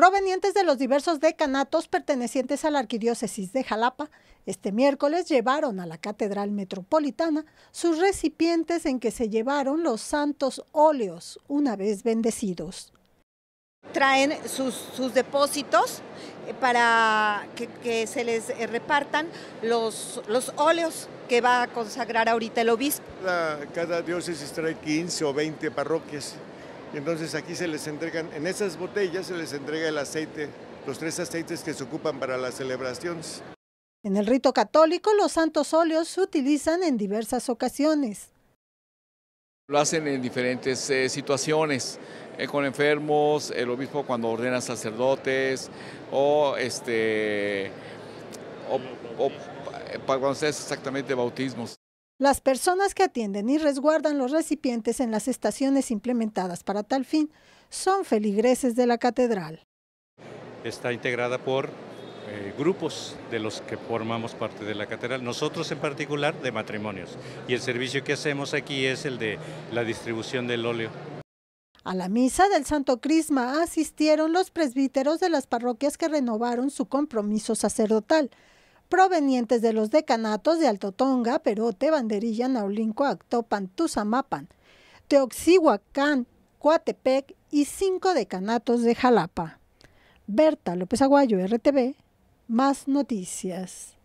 provenientes de los diversos decanatos pertenecientes a la Arquidiócesis de Jalapa, este miércoles llevaron a la Catedral Metropolitana sus recipientes en que se llevaron los santos óleos una vez bendecidos. Traen sus, depósitos eh, para que, se les eh, repartan los, los óleos que va a consagrar ahorita el obispo. cada diócesis trae 15 o 20 parroquias y entonces aquí se les entregan, en esas botellas se les entrega el aceite, los tres aceites que se ocupan para las celebraciones. En el rito católico, los santos óleos se utilizan en diversas ocasiones. Lo hacen en diferentes eh, situaciones, eh, con enfermos, el obispo cuando ordena sacerdotes, o este, o, o, cuando se hace exactamente bautismos. Las personas que atienden y resguardan los recipientes en las estaciones implementadas para tal fin son feligreses de la catedral. Está integrada por eh, grupos de los que formamos parte de la catedral, nosotros en particular de matrimonios. Y el servicio que hacemos aquí es el de la distribución del óleo. A la misa del Santo Crisma asistieron los presbíteros de las parroquias que renovaron su compromiso sacerdotal provenientes de los decanatos de Altotonga, Perote, Banderilla, Naulinco, Actopan, Tuzamapan, Teoxihuacán, Coatepec y cinco decanatos de Jalapa. Berta López Aguayo, RTV, más noticias.